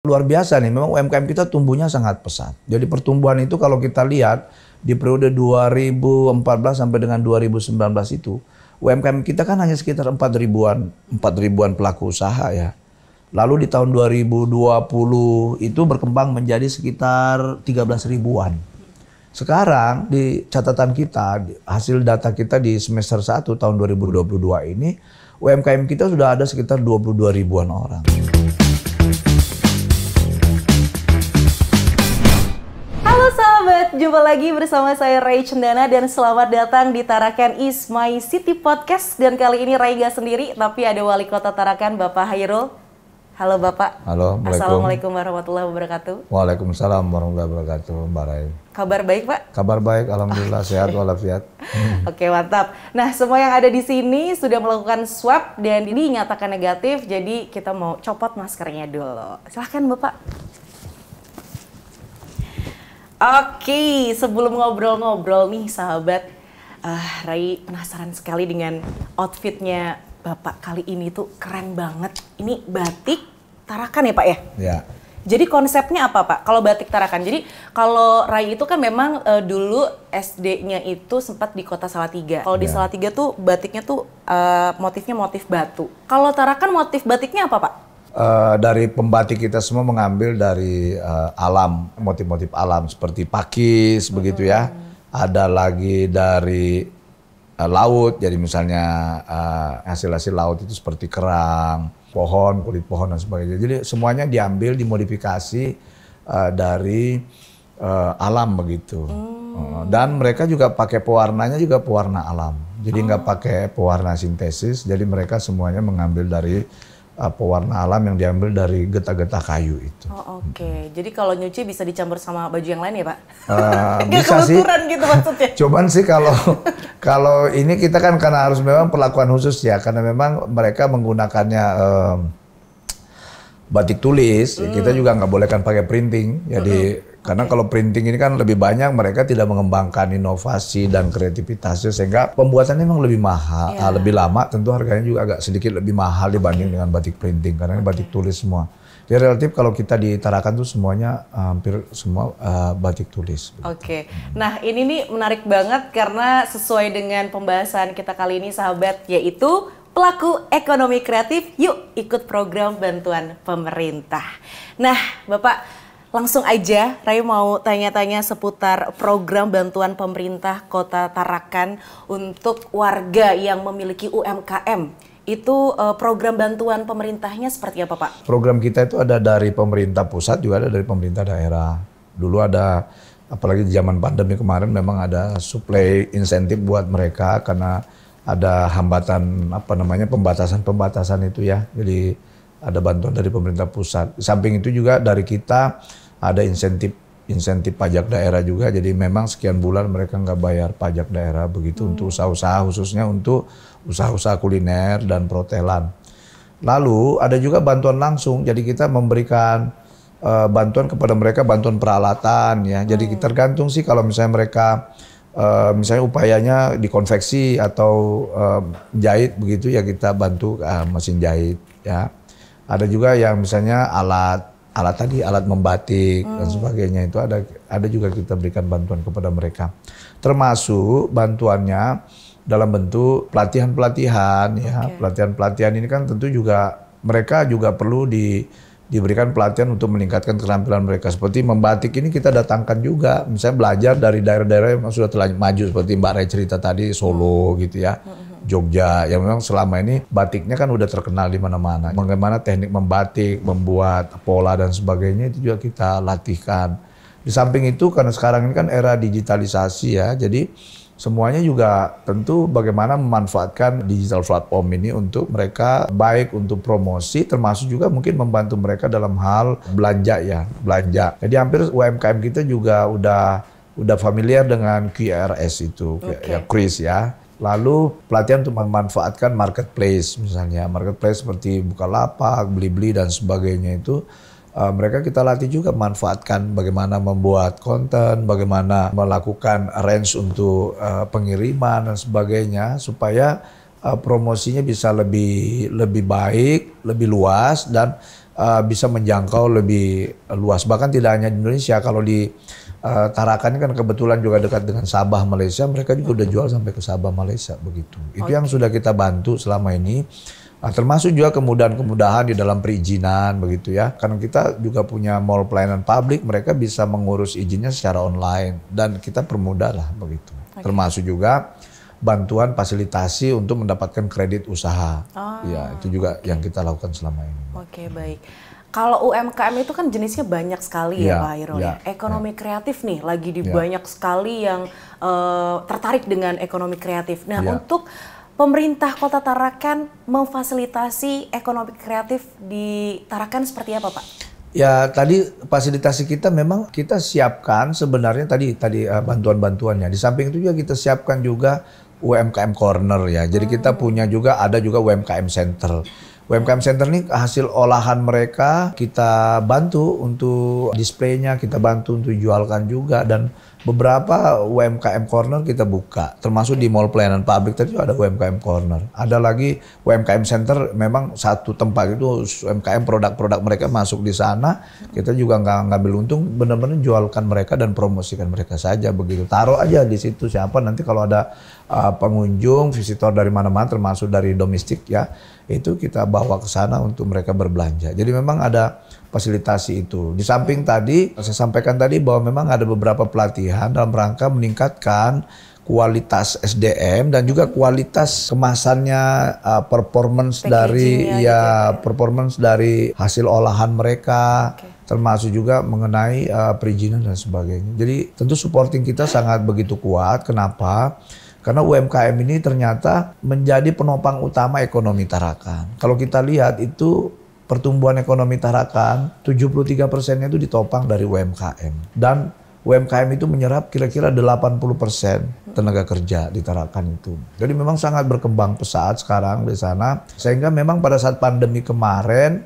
luar biasa nih. Memang UMKM kita tumbuhnya sangat pesat. Jadi pertumbuhan itu kalau kita lihat di periode 2014 sampai dengan 2019 itu UMKM kita kan hanya sekitar 4 ribuan 4 ribuan pelaku usaha ya. Lalu di tahun 2020 itu berkembang menjadi sekitar 13 ribuan. Sekarang di catatan kita, hasil data kita di semester 1 tahun 2022 ini, UMKM kita sudah ada sekitar 22 ribuan orang. sahabat, jumpa lagi bersama saya Ray Cendana dan selamat datang di Tarakan Is My City Podcast dan kali ini Ray gak sendiri tapi ada wali kota Tarakan Bapak Hairul. Halo Bapak. Halo. Assalamualaikum warahmatullahi wabarakatuh. Waalaikumsalam warahmatullahi wabarakatuh Mbak Ray. Kabar baik Pak? Kabar baik, Alhamdulillah okay. sehat walafiat. Oke okay, mantap. Nah semua yang ada di sini sudah melakukan swab dan ini nyatakan negatif jadi kita mau copot maskernya dulu. Silahkan Bapak. Oke, sebelum ngobrol-ngobrol nih sahabat, uh, Rai penasaran sekali dengan outfitnya Bapak kali ini tuh keren banget. Ini batik tarakan ya Pak ya? Iya. Jadi konsepnya apa Pak? Kalau batik tarakan, jadi kalau Rai itu kan memang uh, dulu SD-nya itu sempat di kota Salatiga. Kalau ya. di Salatiga tuh batiknya tuh uh, motifnya motif batu. Kalau tarakan motif batiknya apa Pak? Eh, dari pembatik kita semua mengambil dari uh, alam, motif-motif alam seperti pakis hmm. begitu ya. Hmm. Ada lagi dari uh, laut, jadi misalnya hasil-hasil uh, laut itu seperti kerang, pohon, kulit pohon dan sebagainya. Jadi semuanya diambil, dimodifikasi uh, dari uh, alam begitu. Hmm. Dan mereka juga pakai pewarnanya juga pewarna alam. Jadi nggak oh. pakai pewarna sintesis. Jadi mereka semuanya mengambil dari Eh, pewarna alam yang diambil dari getah-getah kayu itu. Oh, Oke, okay. hmm. jadi kalau nyuci bisa dicampur sama baju yang lain ya pak? Uh, bisa sih. gitu maksudnya. Cuman sih kalau kalau ini kita kan karena harus memang perlakuan khusus ya, karena memang mereka menggunakannya um, batik tulis, ya hmm. kita juga nggak boleh kan pakai printing, jadi ya hmm. Karena okay. kalau printing ini kan lebih banyak mereka tidak mengembangkan inovasi dan kreativitasnya sehingga pembuatannya memang lebih mahal, yeah. Iya. lebih lama. Tentu harganya juga agak sedikit lebih mahal dibanding okay. dengan batik printing karena okay. ini batik tulis semua. Jadi relatif kalau kita di Tarakan tuh semuanya hampir semua uh, batik tulis. Oke. Okay. Nah, ini nih menarik banget karena sesuai dengan pembahasan kita kali ini sahabat yaitu pelaku ekonomi kreatif yuk ikut program bantuan pemerintah. Nah, Bapak Langsung aja, Ray mau tanya-tanya seputar program bantuan pemerintah Kota Tarakan untuk warga yang memiliki UMKM. Itu eh, program bantuan pemerintahnya seperti apa, Pak? Program kita itu ada dari pemerintah pusat juga ada dari pemerintah daerah. Dulu ada apalagi di zaman pandemi kemarin memang ada suplai insentif buat mereka karena ada hambatan apa namanya pembatasan-pembatasan itu ya. Jadi ada bantuan dari pemerintah pusat. samping itu juga dari kita ada insentif insentif pajak daerah juga. Jadi memang sekian bulan mereka nggak bayar pajak daerah begitu hmm. untuk usaha-usaha khususnya untuk usaha-usaha kuliner dan perhotelan. Lalu ada juga bantuan langsung. Jadi kita memberikan uh, bantuan kepada mereka bantuan peralatan ya. Jadi kita hmm. tergantung sih kalau misalnya mereka Uh, misalnya upayanya dikonveksi atau uh, jahit begitu ya kita bantu uh, mesin jahit ya ada juga yang misalnya alat alat tadi alat membatik hmm. dan sebagainya itu ada ada juga kita berikan bantuan kepada mereka. Termasuk bantuannya dalam bentuk pelatihan-pelatihan okay. ya. Pelatihan-pelatihan ini kan tentu juga mereka juga perlu di diberikan pelatihan untuk meningkatkan keterampilan mereka. Seperti membatik ini kita datangkan juga, misalnya belajar dari daerah-daerah yang sudah telah maju seperti Mbak Ray cerita tadi Solo gitu ya. Jogja yang memang selama ini batiknya kan udah terkenal di mana-mana. Bagaimana teknik membatik, membuat pola dan sebagainya itu juga kita latihkan. Di samping itu karena sekarang ini kan era digitalisasi ya, jadi Semuanya juga tentu bagaimana memanfaatkan digital platform ini untuk mereka baik untuk promosi termasuk juga mungkin membantu mereka dalam hal belanja ya, belanja. Jadi hampir UMKM kita juga udah udah familiar dengan QRS itu, okay. ya Chris ya. Lalu pelatihan untuk memanfaatkan marketplace misalnya, marketplace seperti Bukalapak, beli dan sebagainya itu uh, mereka kita latih juga manfaatkan bagaimana membuat konten, bagaimana melakukan range untuk uh, pengiriman dan sebagainya supaya uh, promosinya bisa lebih lebih baik, lebih luas dan uh, bisa menjangkau lebih luas bahkan tidak hanya di Indonesia kalau di uh, Tarakan kan kebetulan juga dekat dengan Sabah Malaysia mereka juga udah jual sampai ke Sabah Malaysia begitu. Itu yang sudah kita bantu selama ini Nah, termasuk juga kemudahan-kemudahan di dalam perizinan begitu ya. Karena kita juga punya mall pelayanan publik, mereka bisa mengurus izinnya secara online dan kita permudah lah begitu. Okay. Termasuk juga bantuan fasilitasi untuk mendapatkan kredit usaha. Oh, ya, itu juga okay. yang kita lakukan selama ini. Oke, okay, baik. Kalau UMKM itu kan jenisnya banyak sekali ya, ya Pak Irul. Ya. Ya, ya, Ekonomi ya. kreatif nih lagi di ya. banyak sekali yang uh, tertarik dengan ekonomi kreatif. Nah, ya. untuk pemerintah kota Tarakan memfasilitasi ekonomi kreatif di Tarakan seperti apa Pak? Ya tadi fasilitasi kita memang kita siapkan sebenarnya tadi tadi eh, bantuan-bantuannya. Di samping itu juga kita siapkan juga UMKM corner ya. Jadi hmm. kita punya juga ada juga UMKM center. UMKM Center ini hasil olahan mereka kita bantu untuk displaynya, kita bantu untuk jualkan juga dan beberapa UMKM corner kita buka termasuk di Mall Pelayanan pabrik tadi ada UMKM corner ada lagi UMKM Center memang satu tempat itu UMKM produk-produk mereka masuk di sana kita juga nggak ngambil untung benar-benar jualkan mereka dan promosikan mereka saja begitu taruh aja di situ siapa nanti kalau ada uh, pengunjung visitor dari mana-mana termasuk dari domestik ya itu kita bawa ke sana untuk mereka berbelanja. Jadi memang ada fasilitasi itu. Di samping tadi saya sampaikan tadi bahwa memang ada beberapa pelatihan dalam rangka meningkatkan kualitas SDM dan juga kualitas kemasannya uh, performance dari gitu ya, ya, ya performance dari hasil olahan mereka. Okay termasuk juga mengenai uh, perizinan dan sebagainya. Jadi tentu supporting kita sangat begitu kuat. Kenapa? Karena UMKM ini ternyata menjadi penopang utama ekonomi Tarakan. Kalau kita lihat itu pertumbuhan ekonomi Tarakan 73 persennya itu ditopang dari UMKM. Dan UMKM itu menyerap kira-kira 80 persen tenaga kerja di Tarakan itu. Jadi memang sangat berkembang pesat sekarang di sana. Sehingga memang pada saat pandemi kemarin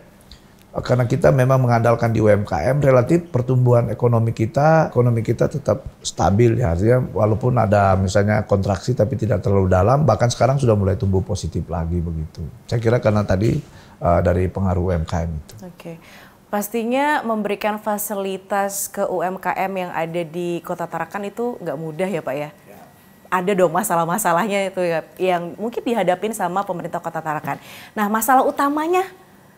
karena kita memang mengandalkan di UMKM relatif pertumbuhan ekonomi kita ekonomi kita tetap stabil ya artinya walaupun ada misalnya kontraksi tapi tidak terlalu dalam bahkan sekarang sudah mulai tumbuh positif lagi begitu saya kira karena tadi uh, dari pengaruh UMKM itu oke okay. pastinya memberikan fasilitas ke UMKM yang ada di Kota Tarakan itu nggak mudah ya pak ya? ya ada dong masalah-masalahnya itu ya, yang mungkin dihadapin sama pemerintah Kota Tarakan. Nah, masalah utamanya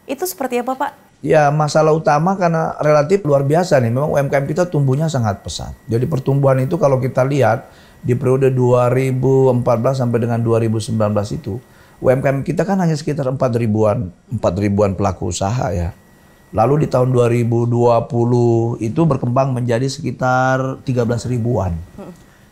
itu seperti apa, Pak? Ya masalah utama karena relatif luar biasa nih. Memang UMKM kita tumbuhnya sangat pesat. Jadi pertumbuhan itu kalau kita lihat di periode 2014 sampai dengan 2019 itu UMKM kita kan hanya sekitar 4 ribuan 4 ribuan pelaku usaha ya. Lalu di tahun 2020 itu berkembang menjadi sekitar 13 ribuan.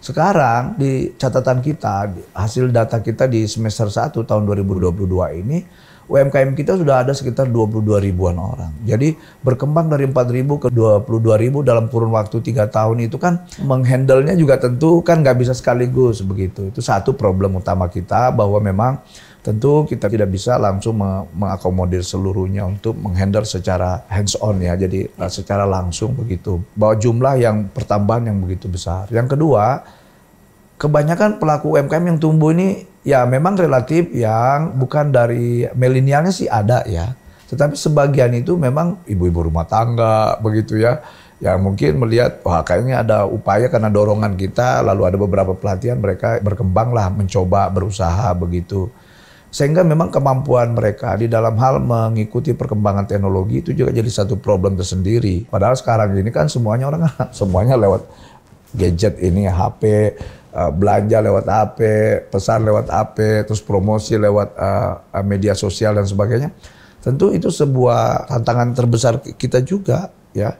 Sekarang di catatan kita hasil data kita di semester 1 tahun 2022 ini UMKM kita sudah ada sekitar 22 ribuan orang. Jadi berkembang dari 4 ribu ke 22 ribu dalam kurun waktu tiga tahun itu kan menghandlenya juga tentu kan nggak bisa sekaligus begitu. Itu satu problem utama kita bahwa memang tentu kita tidak bisa langsung mengakomodir seluruhnya untuk menghandle secara hands on ya jadi eh, secara langsung begitu bahwa jumlah yang pertambahan yang begitu besar yang kedua kebanyakan pelaku UMKM yang tumbuh ini ya memang relatif yang bukan dari milenialnya sih ada ya. Tetapi sebagian itu memang ibu-ibu rumah tangga begitu ya. Yang mungkin melihat wah kayaknya ada upaya karena dorongan kita lalu ada beberapa pelatihan mereka berkembang lah mencoba berusaha begitu. Sehingga memang kemampuan mereka di dalam hal mengikuti perkembangan teknologi itu juga jadi satu problem tersendiri. Padahal sekarang ini kan semuanya orang semuanya lewat gadget ini HP Uh, belanja lewat HP, pesan lewat HP, terus promosi lewat uh, uh, media sosial dan sebagainya. Tentu itu sebuah tantangan terbesar kita juga ya.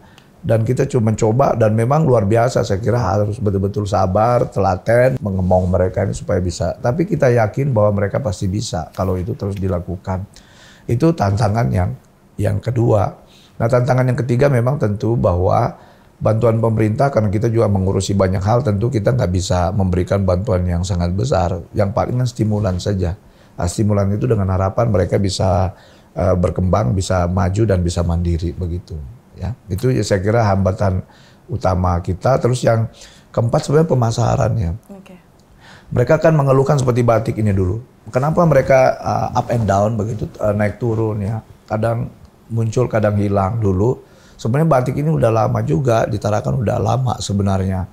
Dan kita cuma coba dan memang luar biasa saya kira harus betul-betul sabar, telaten, mengemong mereka ini supaya bisa. Tapi kita yakin bahwa mereka pasti bisa kalau itu terus dilakukan. Itu tantangan yang yang kedua. Nah, tantangan yang ketiga memang tentu bahwa bantuan pemerintah karena kita juga mengurusi banyak hal tentu kita nggak bisa memberikan bantuan yang sangat besar yang paling kan stimulan saja nah, stimulan itu dengan harapan mereka bisa uh, berkembang bisa maju dan bisa mandiri begitu ya itu ya saya kira hambatan utama kita terus yang keempat sebenarnya pemasarannya. okay. mereka kan mengeluhkan seperti batik ini dulu kenapa mereka uh, up and down begitu uh, naik turun ya kadang muncul kadang hilang dulu Sebenarnya batik ini udah lama juga, ditarakan udah lama sebenarnya.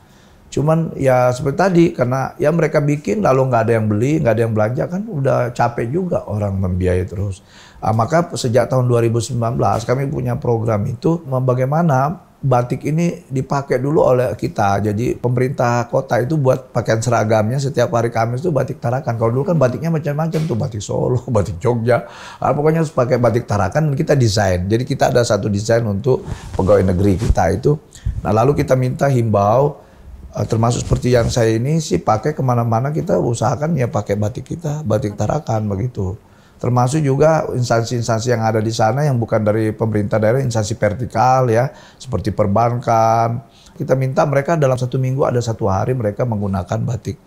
Cuman ya seperti tadi, karena ya mereka bikin lalu nggak ada yang beli, nggak ada yang belanja kan udah capek juga orang membiayai terus. Nah, maka sejak tahun 2019 kami punya program itu bagaimana batik ini dipakai dulu oleh kita. Jadi pemerintah kota itu buat pakaian seragamnya setiap hari Kamis itu batik tarakan. Kalau dulu kan batiknya macam-macam tuh, batik Solo, batik Jogja. Nah, pokoknya harus pakai batik tarakan dan kita desain. Jadi kita ada satu desain untuk pegawai negeri kita itu. Nah lalu kita minta himbau eh, termasuk seperti yang saya ini sih pakai kemana-mana kita usahakan ya pakai batik kita, batik tarakan begitu termasuk juga instansi-instansi yang ada di sana yang bukan dari pemerintah daerah, instansi vertikal ya, seperti perbankan. Kita minta mereka dalam satu minggu ada satu hari mereka menggunakan batik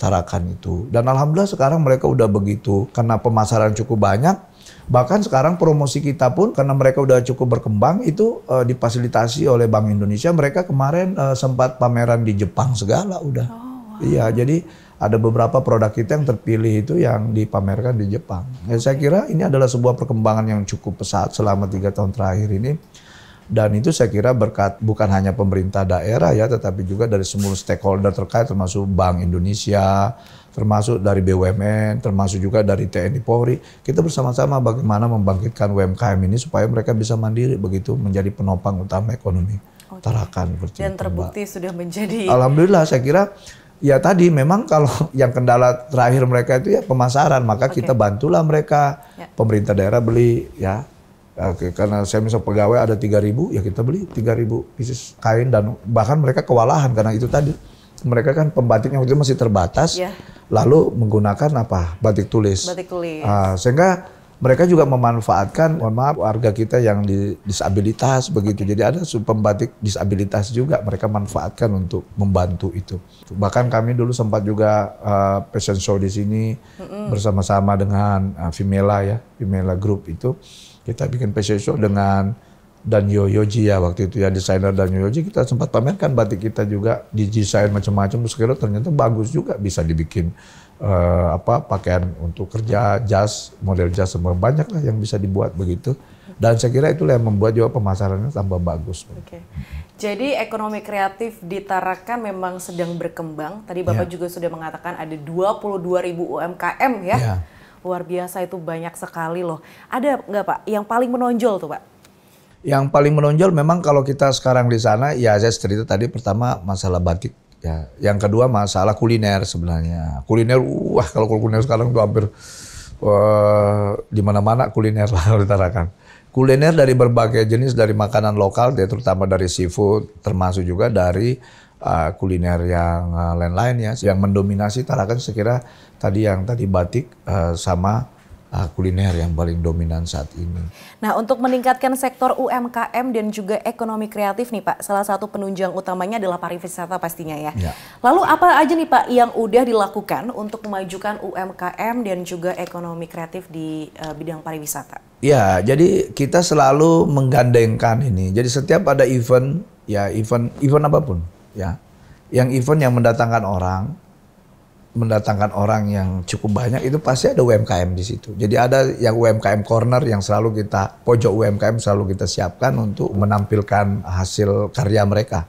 tarakan itu. Dan alhamdulillah sekarang mereka udah begitu karena pemasaran cukup banyak. Bahkan sekarang promosi kita pun karena mereka udah cukup berkembang itu e, difasilitasi oleh Bank Indonesia. Mereka kemarin e, sempat pameran di Jepang segala udah. Oh. Iya, jadi ada beberapa produk kita yang terpilih itu yang dipamerkan di Jepang. Ya, saya kira ini adalah sebuah perkembangan yang cukup pesat selama tiga tahun terakhir ini. Dan itu saya kira berkat bukan hanya pemerintah daerah ya, tetapi juga dari semua stakeholder terkait termasuk Bank Indonesia, termasuk dari BUMN, termasuk juga dari TNI Polri. Kita bersama-sama bagaimana membangkitkan UMKM ini supaya mereka bisa mandiri begitu menjadi penopang utama ekonomi. Okay. Tarakan Dan terbukti sudah menjadi Alhamdulillah saya kira ya tadi memang kalau yang kendala terakhir mereka itu ya pemasaran maka okay. kita bantulah mereka ya. pemerintah daerah beli ya Oke, karena saya misal pegawai ada 3000 ya kita beli 3000 pieces kain dan bahkan mereka kewalahan karena itu tadi mereka kan pembatiknya waktu itu masih terbatas ya. lalu menggunakan apa batik tulis, batik tulis. Uh, sehingga mereka juga memanfaatkan mohon maaf warga kita yang di disabilitas begitu. Jadi ada pembatik disabilitas juga mereka manfaatkan untuk membantu itu. Bahkan kami dulu sempat juga uh, eh, fashion show di sini mm -hmm. bersama-sama dengan uh, Vimela ya, Vimela Group itu kita bikin fashion show dengan dan Yoyoji ya waktu itu ya desainer dan Yoyoji kita sempat pamerkan batik kita juga di desain macam-macam terus ternyata bagus juga bisa dibikin uh, apa pakaian untuk kerja, jas, model jas semua banyak lah yang bisa dibuat begitu. Dan saya kira itulah yang membuat juga pemasarannya tambah bagus. Oke. Okay. Jadi ekonomi kreatif di Tarakan memang sedang berkembang. Tadi Bapak yeah. juga sudah mengatakan ada 22 ribu UMKM ya. Yeah. Luar biasa itu banyak sekali loh. Ada nggak Pak yang paling menonjol tuh Pak? Yang paling menonjol memang kalau kita sekarang di sana, ya saya cerita tadi pertama masalah batik Ya, yang kedua masalah kuliner sebenarnya. Kuliner, wah kalau kuliner sekarang tuh hampir eh, di mana-mana kuliner lah ditarakan. Kuliner dari berbagai jenis dari makanan lokal, ya, terutama dari seafood, termasuk juga dari uh, kuliner yang uh, eh, lain-lain ya, yang mendominasi Tarakan sekira tadi yang tadi batik uh, sama uh, kuliner yang paling dominan saat ini. Nah, untuk meningkatkan sektor UMKM dan juga ekonomi kreatif nih Pak, salah satu penunjang utamanya adalah pariwisata pastinya ya. ya. Lalu apa aja nih Pak yang udah dilakukan untuk memajukan UMKM dan juga ekonomi kreatif di uh, bidang pariwisata? Ya, jadi kita selalu menggandengkan ini. Jadi setiap ada event, ya event event apapun, ya. Yang event yang mendatangkan orang, mendatangkan orang yang cukup banyak itu pasti ada UMKM di situ. Jadi ada yang UMKM corner yang selalu kita pojok UMKM selalu kita siapkan untuk menampilkan hasil karya mereka.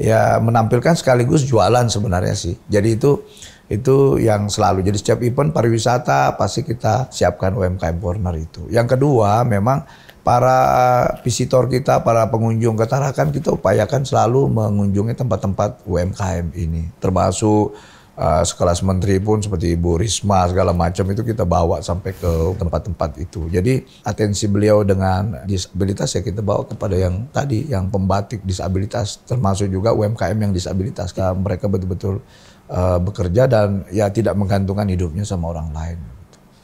Ya menampilkan sekaligus jualan sebenarnya sih. Jadi itu itu yang selalu. Jadi setiap event pariwisata pasti kita siapkan UMKM corner itu. Yang kedua memang para eh, visitor kita, para pengunjung ke Tarakan kita upayakan selalu mengunjungi tempat-tempat UMKM ini. Termasuk Ah, sekelas menteri pun seperti Ibu Risma segala macam itu kita bawa sampai ke tempat-tempat itu. Jadi atensi beliau dengan disabilitas ya kita bawa kepada yang tadi yang pembatik disabilitas termasuk juga UMKM yang disabilitas. Nah, mereka betul-betul uh, bekerja dan ya tidak menggantungkan hidupnya sama orang lain.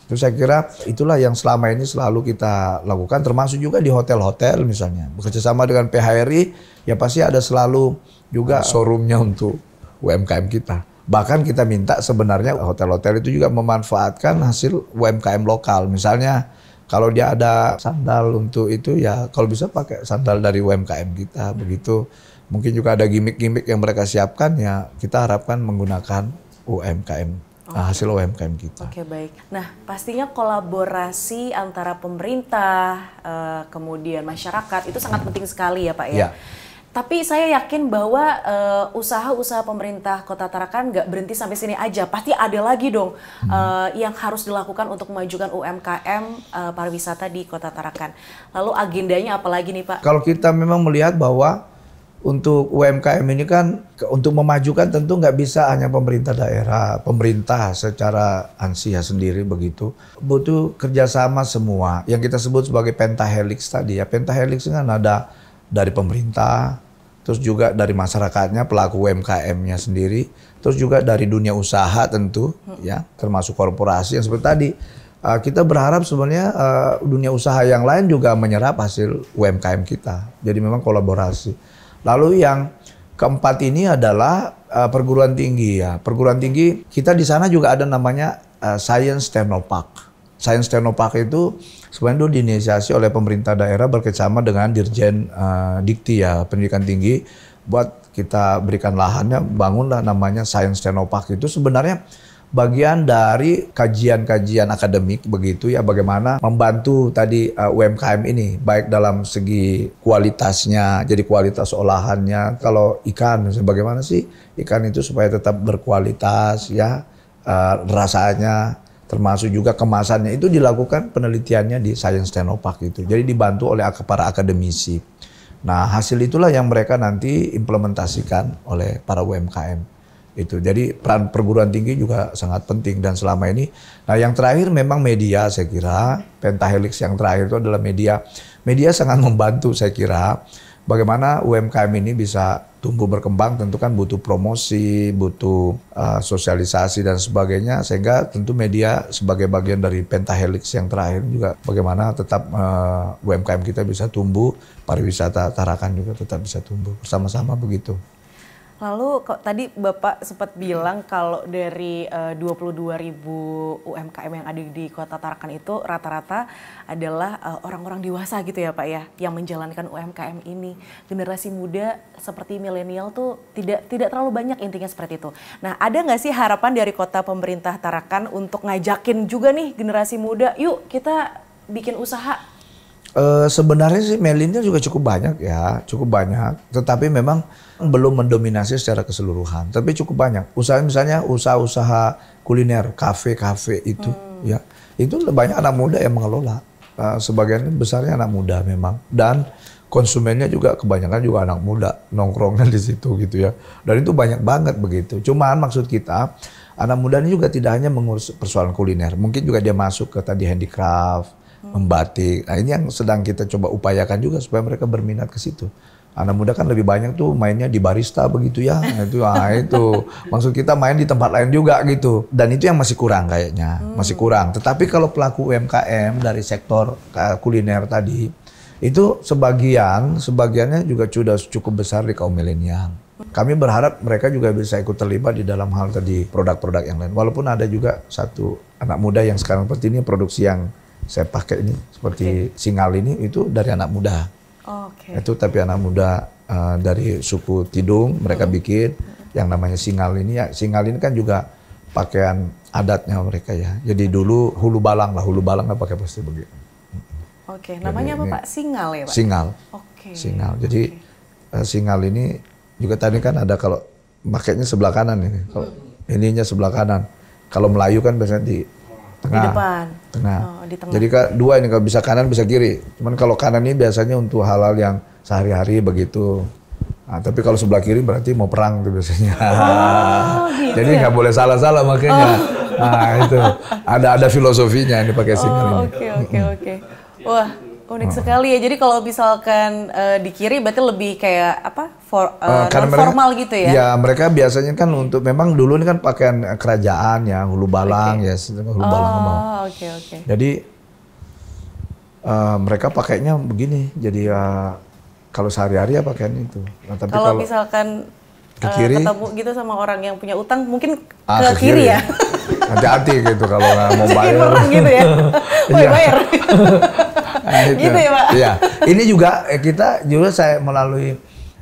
Itu saya kira itulah yang selama ini selalu kita lakukan termasuk juga di hotel-hotel misalnya. Bekerja sama dengan PHRI ya pasti ada selalu juga showroomnya untuk UMKM kita. Bahkan kita minta sebenarnya hotel-hotel itu juga memanfaatkan hasil UMKM lokal. Misalnya kalau dia ada sandal untuk itu ya kalau bisa pakai sandal dari UMKM kita begitu. Mungkin juga ada gimmick-gimmick yang mereka siapkan ya kita harapkan menggunakan UMKM okay. Ah, hasil UMKM kita. Oke okay, baik. Nah pastinya kolaborasi antara pemerintah eh, kemudian masyarakat itu sangat penting sekali ya Pak ya. ya. Tapi saya yakin bahwa eh, usaha-usaha pemerintah Kota Tarakan nggak berhenti sampai sini aja. Pasti ada lagi dong hmm. uh, yang harus dilakukan untuk memajukan UMKM uh, eh, pariwisata di Kota Tarakan. Lalu agendanya apa lagi nih Pak? Kalau kita memang melihat bahwa untuk UMKM ini kan untuk memajukan tentu nggak bisa hanya pemerintah daerah, pemerintah secara ansia sendiri begitu. Butuh kerjasama semua yang kita sebut sebagai pentahelix tadi ya. Pentahelix kan ada dari pemerintah, terus juga dari masyarakatnya, pelaku UMKM-nya sendiri, terus juga dari dunia usaha tentu, ya termasuk korporasi yang seperti tadi. Ah, kita berharap sebenarnya ah, dunia usaha yang lain juga menyerap hasil UMKM kita. Jadi memang kolaborasi. Lalu yang keempat ini adalah ah, perguruan tinggi ya. Perguruan tinggi kita di sana juga ada namanya Science Technopark. Park Sains Teknopark itu sebenarnya dulu diinisiasi oleh pemerintah daerah bekerjasama dengan Dirjen uh, Dikti ya Pendidikan Tinggi buat kita berikan lahannya bangunlah namanya Sains Teknopark itu sebenarnya bagian dari kajian-kajian akademik begitu ya bagaimana membantu tadi uh, eh, UMKM ini baik dalam segi kualitasnya jadi kualitas olahannya kalau ikan bagaimana sih ikan itu supaya tetap berkualitas ya uh, rasanya termasuk juga kemasannya itu dilakukan penelitiannya di Science Technopark itu. Jadi dibantu oleh para akademisi. Nah, hasil itulah yang mereka nanti implementasikan oleh para UMKM. Itu. Jadi peran perguruan tinggi juga sangat penting dan selama ini nah yang terakhir memang media saya kira Pentahelix yang terakhir itu adalah media. Media sangat membantu saya kira bagaimana UMKM ini bisa tumbuh berkembang tentu kan butuh promosi, butuh uh, sosialisasi dan sebagainya sehingga tentu media sebagai bagian dari pentahelix yang terakhir juga bagaimana tetap uh, eh, UMKM kita bisa tumbuh, pariwisata Tarakan juga tetap bisa tumbuh bersama-sama begitu. Lalu kok tadi Bapak sempat bilang kalau dari uh, 22.000 UMKM yang ada di Kota Tarakan itu rata-rata adalah eh, orang-orang uh, dewasa gitu ya Pak ya yang menjalankan UMKM ini. Generasi muda seperti milenial tuh tidak tidak terlalu banyak intinya seperti itu. Nah, ada nggak sih harapan dari Kota Pemerintah Tarakan untuk ngajakin juga nih generasi muda, yuk kita bikin usaha Uh, sebenarnya sih Melinnya juga cukup banyak ya, cukup banyak. Tetapi memang belum mendominasi secara keseluruhan, tapi cukup banyak. Usaha misalnya usaha-usaha kuliner, kafe-kafe itu, hmm. ya itu banyak anak muda yang mengelola. Uh, sebagian besarnya anak muda memang dan konsumennya juga kebanyakan juga anak muda nongkrongnya di situ gitu ya. Dan itu banyak banget begitu. Cuman maksud kita anak muda ini juga tidak hanya mengurus persoalan kuliner, mungkin juga dia masuk ke tadi handicraft, hmm. membatik. Nah ini yang sedang kita coba upayakan juga supaya mereka berminat ke situ Anak muda kan lebih banyak tuh mainnya di barista begitu ya. Itu ah itu. Maksud kita main di tempat lain juga gitu. Dan itu yang masih kurang kayaknya, hmm. masih kurang. Tetapi kalau pelaku UMKM dari sektor kuliner tadi itu sebagian sebagiannya juga sudah cukup besar di kaum milenial. Kami berharap mereka juga bisa ikut terlibat di dalam hal tadi produk-produk yang lain. Walaupun ada juga satu anak muda yang sekarang seperti ini produksi yang saya pakai ini seperti singal ini itu dari anak muda. Okay. Itu tapi anak muda uh, dari suku Tidung mereka hmm. bikin yang namanya singal ini ya singal ini kan juga pakaian adatnya mereka ya. Jadi dulu hulu balang lah hulu balang lah kan pakai pasti begitu. Oke, okay. namanya Jadi apa ini, Pak? Singal ya Pak? Singal. Oke. Okay. Singal. Jadi okay. uh, eh, singal ini juga tadi kan ada kalau pakainya sebelah kanan ini. Kalau ininya sebelah kanan. Kalau Melayu kan biasanya di Tengah. Di depan. Tengah. Oh, di tengah. Jadi dua ini kalau bisa kanan bisa kiri. Cuman kalau kanan ini biasanya untuk halal yang sehari-hari begitu. Nah, tapi kalau sebelah kiri berarti mau perang tuh biasanya. Oh, gitu Jadi ya? nggak boleh salah-salah makanya. Oh. Nah, itu ada ada filosofinya ini pakai oh, single. ini. Oke oke oke. Wah, unik oh. sekali ya. Jadi kalau misalkan uh, di kiri berarti lebih kayak apa? for, uh, ah, karena mereka, formal gitu ya? Ya mereka biasanya kan untuk memang dulu ini kan pakaian kerajaan ya hulu balang okay. ya kan hulu oh, balang oke okay, oke. Okay. Jadi uh, mereka pakainya begini jadi uh, kalau sehari-hari ya pakaian itu. Nah, tapi kalau, kalau misalkan ke eh, kiri, uh, ketemu gitu sama orang yang punya utang mungkin ah, ke, ke kiri, kiri ya. ya. Hati-hati gitu kalau nggak mau bayar. gitu ya. Oh, iya. bayar. nah, gitu. ya Pak. Iya. Ini juga eh, kita juga saya melalui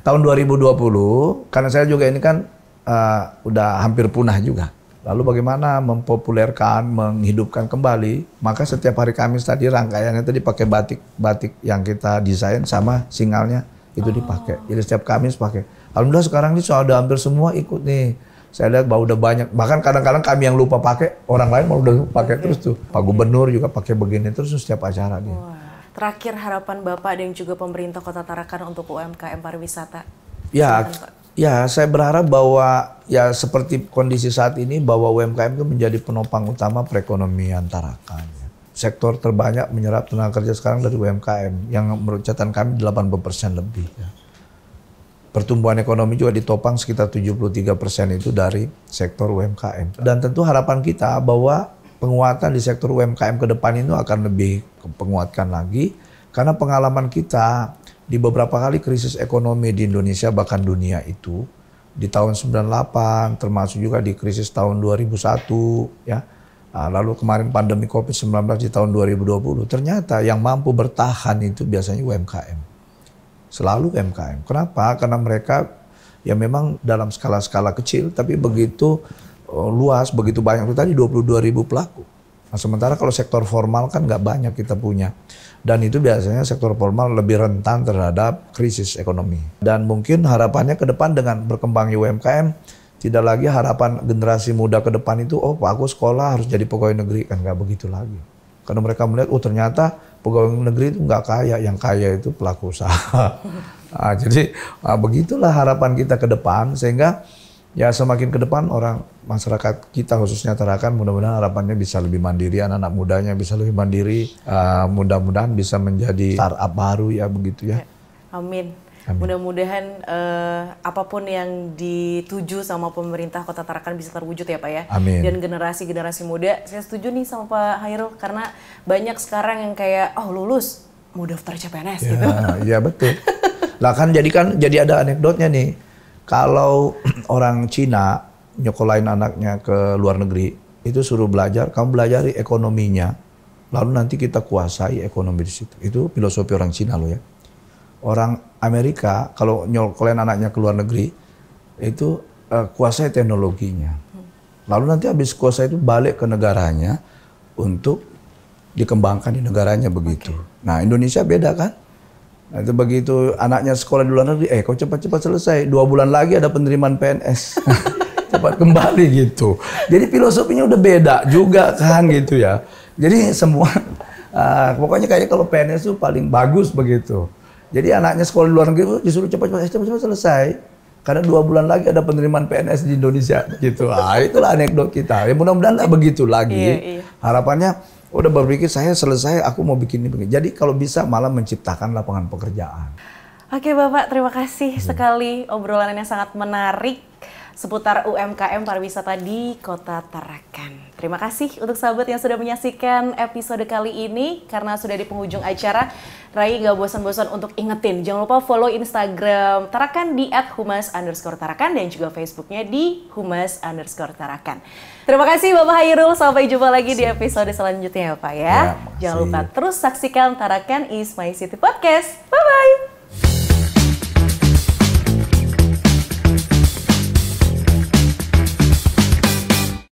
tahun 2020 karena saya juga ini kan uh, udah hampir punah juga. Lalu bagaimana mempopulerkan, menghidupkan kembali? Maka setiap hari Kamis tadi rangkaiannya tadi pakai batik-batik yang kita desain sama singalnya itu dipakai. Oh. Jadi setiap Kamis pakai. Alhamdulillah sekarang ini sudah hampir semua ikut nih. Saya lihat bahwa udah banyak. Bahkan kadang-kadang kami yang lupa pakai, orang lain mau udah pakai terus tuh. Pak Gubernur juga pakai begini terus setiap acara dia. Wow. Terakhir harapan Bapak dan juga pemerintah Kota Tarakan untuk UMKM pariwisata. Ya, ya saya berharap bahwa ya seperti kondisi saat ini bahwa UMKM itu menjadi penopang utama perekonomian Tarakan ya. sektor terbanyak menyerap tenaga kerja sekarang dari UMKM yang menurut catatan kami 80% lebih. Ya. Pertumbuhan ekonomi juga ditopang sekitar 73% itu dari sektor UMKM. Dan tentu harapan kita bahwa penguatan di sektor UMKM ke depan itu akan lebih penguatkan lagi karena pengalaman kita di beberapa kali krisis ekonomi di Indonesia bahkan dunia itu di tahun 98 termasuk juga di krisis tahun 2001 ya ah, lalu kemarin pandemi Covid-19 di tahun 2020 ternyata yang mampu bertahan itu biasanya UMKM selalu UMKM kenapa karena mereka ya memang dalam skala-skala kecil tapi begitu Eh, luas, begitu banyak. itu Tadi 22 ribu pelaku. Nah, sementara kalau sektor formal kan nggak banyak kita punya. Dan itu biasanya sektor formal lebih rentan terhadap krisis ekonomi. Dan mungkin harapannya ke depan dengan berkembangnya UMKM, tidak lagi harapan generasi muda ke depan itu, oh Pak aku sekolah harus jadi pegawai negeri. Kan nggak begitu lagi. Karena mereka melihat, oh ternyata pegawai negeri itu nggak kaya, yang kaya itu pelaku usaha. nah, jadi nah, begitulah harapan kita ke depan, sehingga ya semakin ke depan orang masyarakat kita khususnya Tarakan mudah-mudahan harapannya bisa lebih mandiri anak-anak mudanya bisa lebih mandiri uh, mudah-mudahan bisa menjadi startup baru ya begitu ya. ya amin. Amin. Mudah-mudahan uh, apapun yang dituju sama pemerintah Kota Tarakan bisa terwujud ya Pak ya. Amin. Dan generasi-generasi muda, saya setuju nih sama Pak Hairul karena banyak sekarang yang kayak oh lulus mau daftar CPNS ya, gitu. Iya betul. lah kan jadi kan jadi ada anekdotnya nih kalau orang Cina nyokolain anaknya ke luar negeri, itu suruh belajar, kamu belajari ekonominya. Lalu nanti kita kuasai ekonomi di situ. Itu filosofi orang Cina loh ya. Orang Amerika kalau nyokolain anaknya ke luar negeri, itu uh, kuasai teknologinya. Lalu nanti habis kuasa itu balik ke negaranya untuk dikembangkan di negaranya begitu. Okay. Nah Indonesia beda kan? Nah, itu begitu anaknya sekolah di luar negeri, eh kau cepat-cepat selesai. Dua bulan lagi ada penerimaan PNS. cepat kembali gitu. Jadi filosofinya udah beda juga kan gitu ya. Jadi semua, uh, pokoknya kayaknya kalau PNS itu paling bagus begitu. Jadi anaknya sekolah di luar negeri disuruh cepat-cepat, eh, cepat selesai. Karena dua bulan lagi ada penerimaan PNS di Indonesia gitu. Ah, itulah anekdot kita. Ya mudah-mudahan lah begitu lagi. Iya, iya. Harapannya udah berpikir saya selesai aku mau bikin ini begini. Jadi kalau bisa malah menciptakan lapangan pekerjaan. Oke Bapak, terima kasih hmm. sekali obrolannya sangat menarik seputar UMKM pariwisata di Kota Tarakan. Terima kasih untuk sahabat yang sudah menyaksikan episode kali ini karena sudah di penghujung acara. Rai gak bosan-bosan untuk ingetin, jangan lupa follow Instagram Tarakan di @humas_tarakan dan juga Facebooknya di humas_tarakan. Terima kasih Bapak Hairul. Sampai jumpa lagi di episode selanjutnya ya Pak ya. ya Jangan lupa terus saksikan Tarakan Is My City Podcast. Bye-bye.